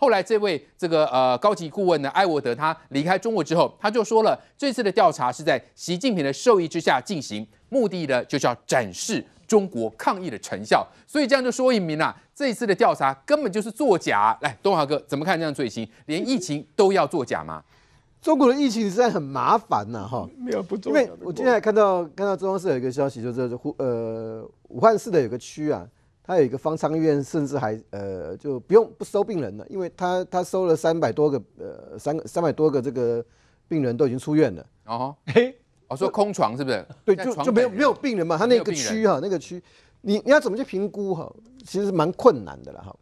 后来，这位这个呃高级顾问呢，埃沃德，他离开中国之后，他就说了，这次的调查是在习近平的授意之下进行，目的呢就叫展示中国抗疫的成效。所以这样就说一明啊，这一次的调查根本就是作假。来，东华哥怎么看这样最新？连疫情都要作假吗？中国的疫情实在很麻烦了哈，没有不重要。因为我今天看到看到中央社有一个消息，就是呃武汉市的有个区啊。还有一个方舱医院，甚至还呃就不用不收病人了，因为他他收了三百多个呃三个三百多个这个病人都已经出院了哦，嘿，我说空床是不是？对，就就没有没有病人嘛，他那个区哈那个区，你你要怎么去评估哈？其实蛮困难的啦哈。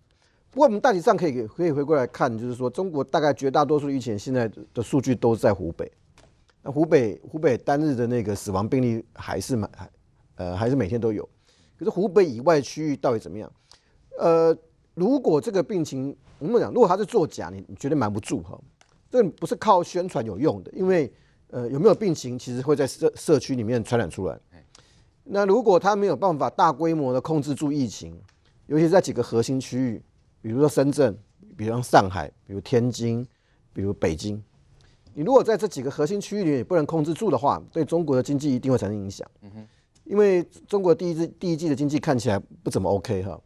不过我们大体上可以可以回过来看，就是说中国大概绝大多数疫情现在的数据都在湖北，那湖北湖北单日的那个死亡病例还是蛮呃还是每天都有。可是湖北以外区域到底怎么样？呃，如果这个病情我们讲，如果他是作假，你绝对瞒不住哈。这不是靠宣传有用的，因为呃有没有病情，其实会在社社区里面传染出来。那如果他没有办法大规模的控制住疫情，尤其在几个核心区域，比如说深圳，比如上海，比如天津，比如北京，你如果在这几个核心区域里面不能控制住的话，对中国的经济一定会产生影响。嗯哼。因为中国第一季第一季的经济看起来不怎么 OK 哈，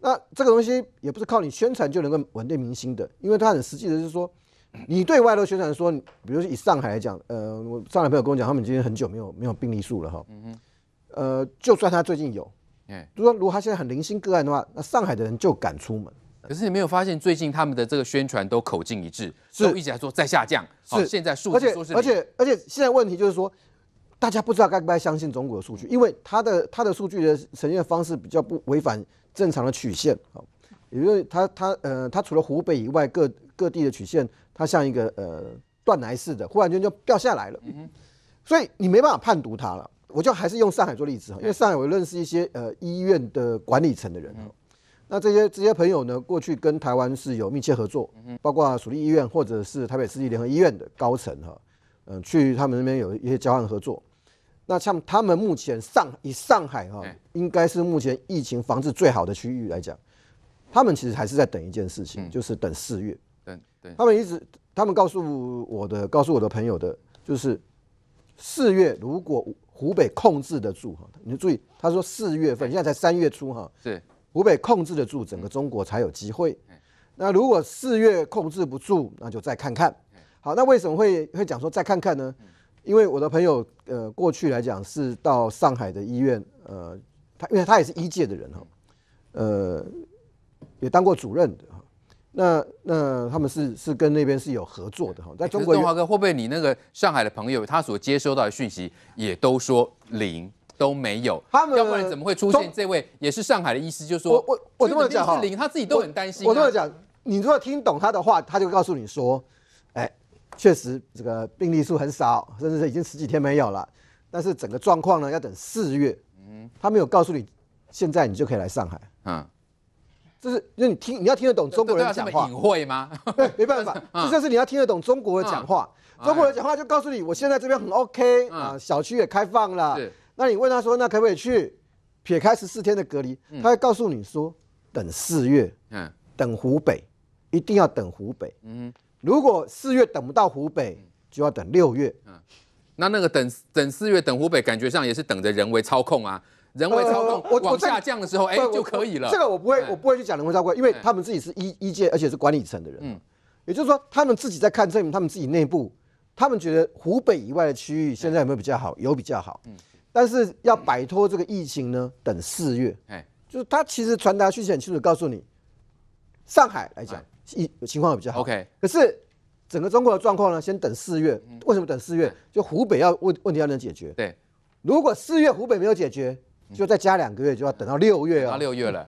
那这个东西也不是靠你宣传就能够稳定民心的，因为它很实际的是说，你对外头宣传说，比如以上海来讲，呃，我上海朋友跟我讲，他们今天很久没有没有病例数了哈，嗯呃，就算他最近有，嗯，就说如果他现在很零星个案的话，那上海的人就敢出门。可是你没有发现最近他们的这个宣传都口径一致，都一直在说在下降，是现在数字说是而且而且现在问题就是说。大家不知道该不该相信中国的数据，因为它的它的数据的呈现方式比较不违反正常的曲线，好，因为它它呃它除了湖北以外，各各地的曲线它像一个呃断奶似的，忽然间就掉下来了，所以你没办法判读它了。我就还是用上海做例子哈，因为上海我认识一些呃医院的管理层的人，那这些这些朋友呢，过去跟台湾是有密切合作，包括蜀立医院或者是台北市立联合医院的高层哈，嗯，去他们那边有一些交换合作。那像他们目前上以上海哈，应该是目前疫情防治最好的区域来讲，他们其实还是在等一件事情，就是等四月。对，他们一直他们告诉我的，告诉我的朋友的，就是四月如果湖北控制得住哈，你就注意，他说四月份现在才三月初哈，是湖北控制得住，整个中国才有机会。那如果四月控制不住，那就再看看。好，那为什么会会讲说再看看呢？因为我的朋友，呃，过去来讲是到上海的医院，呃，他因为他也是一界的人哈，呃，也当过主任的哈。那那他们是是跟那边是有合作的哈。在中国，东华哥会不会你那个上海的朋友他所接收到的讯息也都说零都没有？他们要不然怎么会出现这位也是上海的意思？就是说我我我这么讲哈，他自己都很担心。我这么讲，你如果听懂他的话，他就告诉你说。确实，这个病例数很少，甚至是已经十几天没有了。但是整个状况呢，要等四月。嗯，他没有告诉你，现在你就可以来上海。嗯，这是，那你听，你要听得懂中国人讲话。不隐晦吗？对，没办法，就是你要听得懂中国人讲话，中国人讲话就告诉你，我现在这边很 OK 啊，小区也开放了。那你问他说，那可不可以去？撇开十四天的隔离，他会告诉你说，等四月。嗯，等湖北，一定要等湖北。嗯。如果四月等不到湖北，就要等六月。嗯，那那个等等四月等湖北，感觉上也是等着人为操控啊。人为操控，我我下降的时候，哎就可以了。这个我不会，我不会去讲人为操控，因为他们自己是一一届，而且是管理层的人。嗯，也就是说，他们自己在看证明，他们自己内部，他们觉得湖北以外的区域现在有没有比较好？有比较好。嗯，但是要摆脱这个疫情呢，等四月。哎，就是他其实传达讯息很清楚，告诉你，上海来讲。一情况比较好。O K. 可是整个中国的状况呢？先等四月。为什么等四月？就湖北要问问题要能解决。对，如果四月湖北没有解决，就再加两个月，就要等到六月啊。到六月了。